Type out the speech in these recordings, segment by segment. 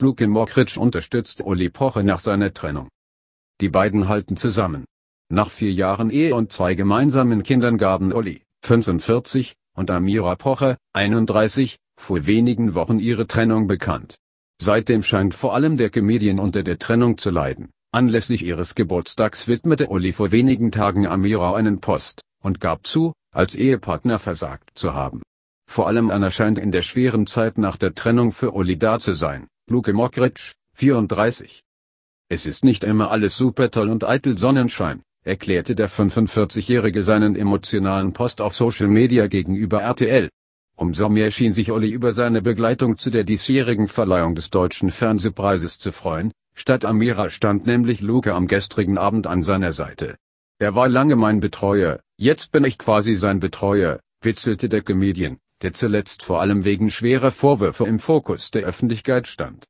Luke Mokritsch unterstützt Uli Poche nach seiner Trennung. Die beiden halten zusammen. Nach vier Jahren Ehe und zwei gemeinsamen Kindern gaben Uli, 45, und Amira Poche, 31, vor wenigen Wochen ihre Trennung bekannt. Seitdem scheint vor allem der Comedian unter der Trennung zu leiden. Anlässlich ihres Geburtstags widmete Uli vor wenigen Tagen Amira einen Post und gab zu, als Ehepartner versagt zu haben. Vor allem Anna scheint in der schweren Zeit nach der Trennung für Uli da zu sein. Luke Mockridge, 34. Es ist nicht immer alles super toll und eitel Sonnenschein, erklärte der 45-Jährige seinen emotionalen Post auf Social Media gegenüber RTL. Umso mehr schien sich Olli über seine Begleitung zu der diesjährigen Verleihung des Deutschen Fernsehpreises zu freuen, statt Amira stand nämlich Luke am gestrigen Abend an seiner Seite. Er war lange mein Betreuer, jetzt bin ich quasi sein Betreuer, witzelte der Comedian, der zuletzt vor allem wegen schwerer Vorwürfe im Fokus der Öffentlichkeit stand.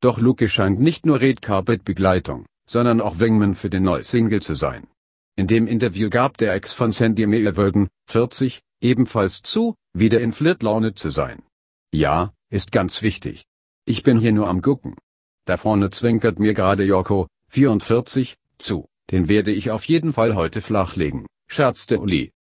Doch Luke scheint nicht nur Red Carpet Begleitung, sondern auch Wingman für den neuen Single zu sein. In dem Interview gab der Ex von Sandy Meerwürden, 40, ebenfalls zu, wieder in Flirtlaune zu sein. Ja, ist ganz wichtig. Ich bin hier nur am Gucken. Da vorne zwinkert mir gerade Joko, 44, zu, den werde ich auf jeden Fall heute flachlegen, scherzte Uli.